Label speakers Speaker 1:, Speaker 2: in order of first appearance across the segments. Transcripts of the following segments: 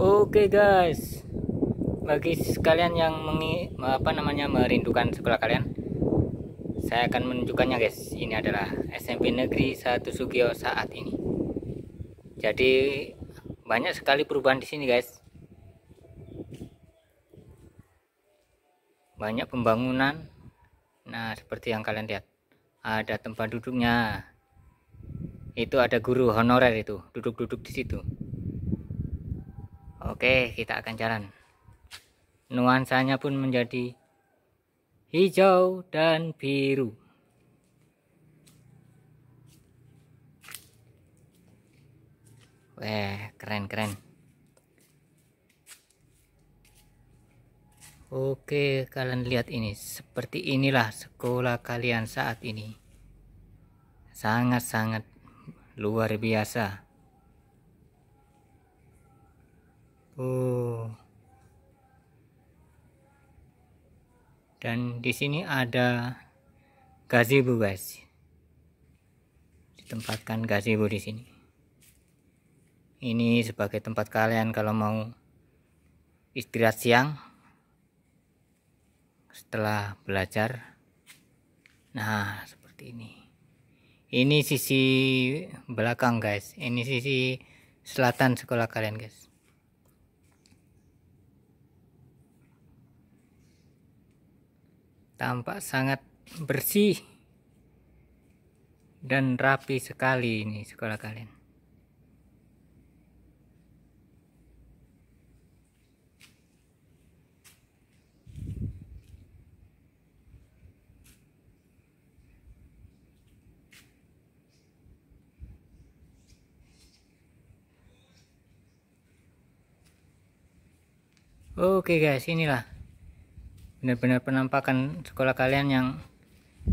Speaker 1: Oke okay guys, bagi kalian yang mengi, apa namanya merindukan sekolah kalian, saya akan menunjukkannya guys. Ini adalah SMP Negeri 1 Sugio saat ini. Jadi banyak sekali perubahan di sini guys. Banyak pembangunan. Nah seperti yang kalian lihat, ada tempat duduknya. Itu ada guru honorer itu, duduk-duduk di situ. Oke, kita akan jalan. Nuansanya pun menjadi hijau dan biru. Wah, keren-keren. Oke, kalian lihat ini. Seperti inilah sekolah kalian saat ini. Sangat-sangat luar biasa. Dan di sini ada gazebo guys. Ditempatkan gazebo di sini. Ini sebagai tempat kalian kalau mau istirahat siang setelah belajar. Nah, seperti ini. Ini sisi belakang guys. Ini sisi selatan sekolah kalian guys. tampak sangat bersih dan rapi sekali ini sekolah kalian Oke okay guys, inilah benar-benar penampakan sekolah kalian yang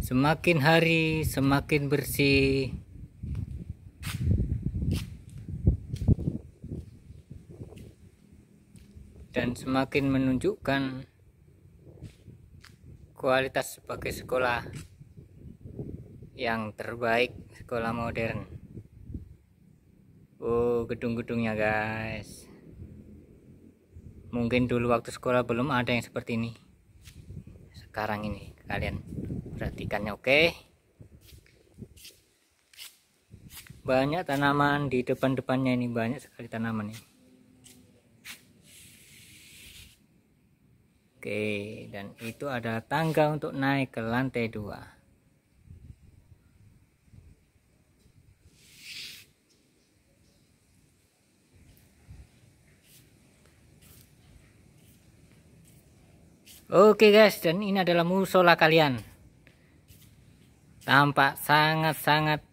Speaker 1: semakin hari semakin bersih dan semakin menunjukkan kualitas sebagai sekolah yang terbaik sekolah modern oh gedung-gedungnya guys mungkin dulu waktu sekolah belum ada yang seperti ini sekarang ini kalian perhatikannya oke banyak tanaman di depan-depannya ini banyak sekali tanaman ini oke dan itu ada tangga untuk naik ke lantai dua Oke guys, dan ini adalah musola kalian. Tampak sangat-sangat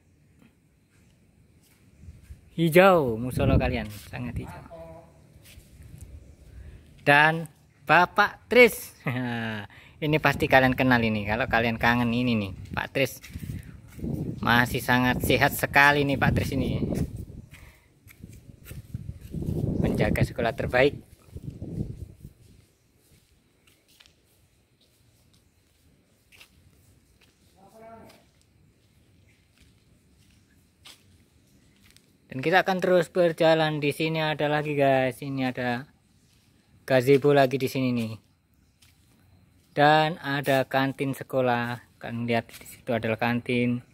Speaker 1: hijau musola kalian, sangat hijau. Dan Bapak Tris. ini pasti kalian kenal ini kalau kalian kangen ini nih, Pak Tris. Masih sangat sehat sekali nih Pak Tris ini. Menjaga sekolah terbaik. dan kita akan terus berjalan di sini ada lagi guys ini ada gazebo lagi di sini nih dan ada kantin sekolah kalian lihat di situ adalah kantin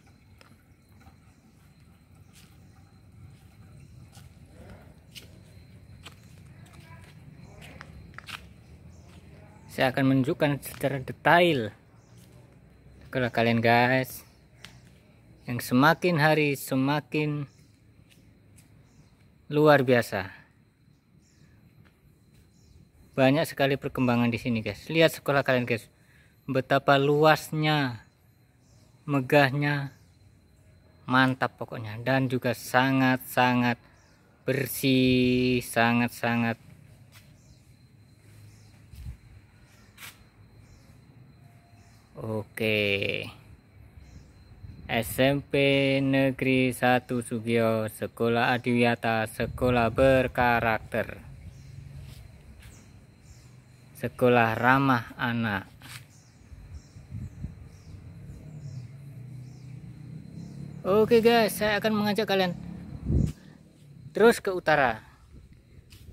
Speaker 1: saya akan menunjukkan secara detail kalau kalian guys yang semakin hari semakin luar biasa banyak sekali perkembangan di sini guys lihat sekolah kalian guys betapa luasnya megahnya mantap pokoknya dan juga sangat-sangat bersih sangat-sangat oke okay. SMP Negeri 1 Sugio, Sekolah Adiwiyata, Sekolah Berkarakter. Sekolah Ramah Anak. Oke guys, saya akan mengajak kalian terus ke utara.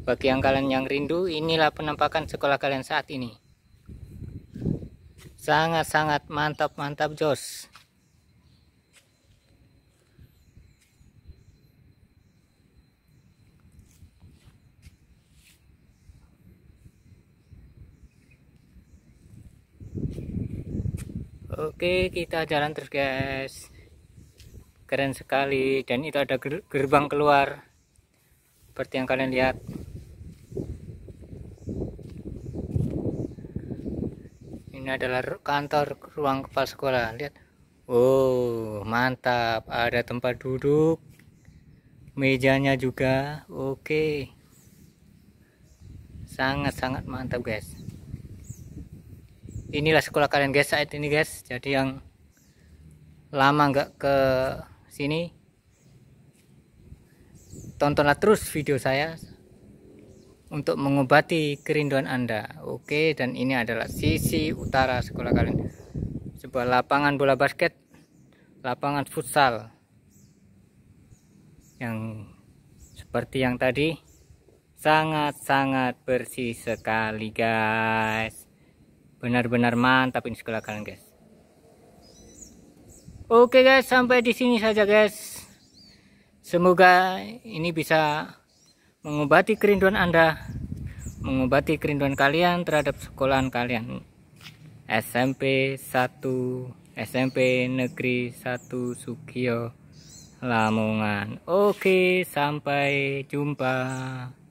Speaker 1: Bagi yang kalian yang rindu, inilah penampakan sekolah kalian saat ini. Sangat-sangat mantap-mantap jos. Oke, kita jalan terus, guys. Keren sekali, dan itu ada gerbang keluar seperti yang kalian lihat. Ini adalah kantor ruang kepala sekolah. Lihat, oh mantap, ada tempat duduk, mejanya juga. Oke, sangat-sangat mantap, guys inilah sekolah kalian guys saat ini guys jadi yang lama nggak ke sini tontonlah terus video saya untuk mengobati kerinduan anda oke dan ini adalah sisi utara sekolah kalian sebuah lapangan bola basket lapangan futsal yang seperti yang tadi sangat-sangat bersih sekali guys benar-benar mantap ini sekolah kalian guys oke guys sampai di sini saja guys semoga ini bisa mengobati kerinduan anda mengobati kerinduan kalian terhadap sekolahan kalian SMP 1 SMP Negeri 1 Sukio Lamongan oke sampai jumpa